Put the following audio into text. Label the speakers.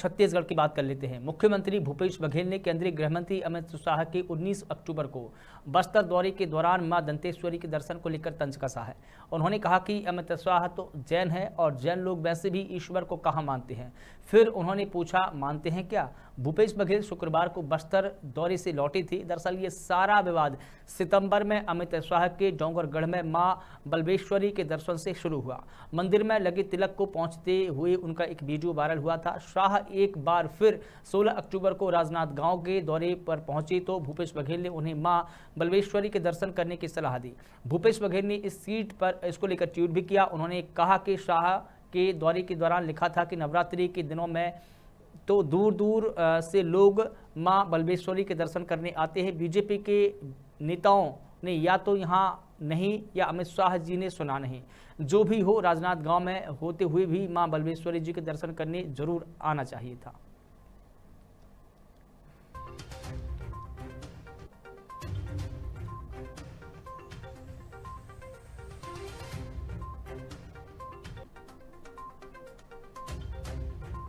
Speaker 1: छत्तीसगढ़ की बात कर लेते हैं मुख्यमंत्री भूपेश बघेल ने केंद्रीय गृहमंत्री अमित शाह के 19 अक्टूबर को बस्तर दौरे के दौरान मां दंतेश्वरी के दर्शन को लेकर तंज कसा है उन्होंने कहा कि अमित शाह तो जैन है और जैन लोग वैसे भी ईश्वर को कहाँ मानते हैं फिर उन्होंने पूछा मानते हैं क्या भूपेश बघेल शुक्रवार को बस्तर दौरे से लौटी थी दरअसल ये सारा विवाद सितंबर में अमित शाह के डोंगरगढ़ में माँ बल्बेश्वरी के दर्शन से शुरू हुआ मंदिर में लगे तिलक को पहुंचते हुए उनका एक वीडियो वायरल हुआ था शाह एक बार फिर 16 अक्टूबर को राजनाथ गांव के दौरे पर पहुंचे तो भूपेश बघेल ने उन्हें मां बलवेश्वरी के दर्शन करने की सलाह दी भूपेश बघेल ने इस सीट पर इसको लेकर ट्वीट भी किया उन्होंने कहा कि शाह के दौरे के दौरान लिखा था कि नवरात्रि के दिनों में तो दूर दूर से लोग मां बलवेश्वरी के दर्शन करने आते हैं बीजेपी के नेताओं ने या तो यहाँ नहीं या अमित शाह जी ने सुना नहीं जो भी हो राजनाथ गांव में होते हुए भी मां बलवेश्वरी जी के दर्शन करने जरूर आना चाहिए था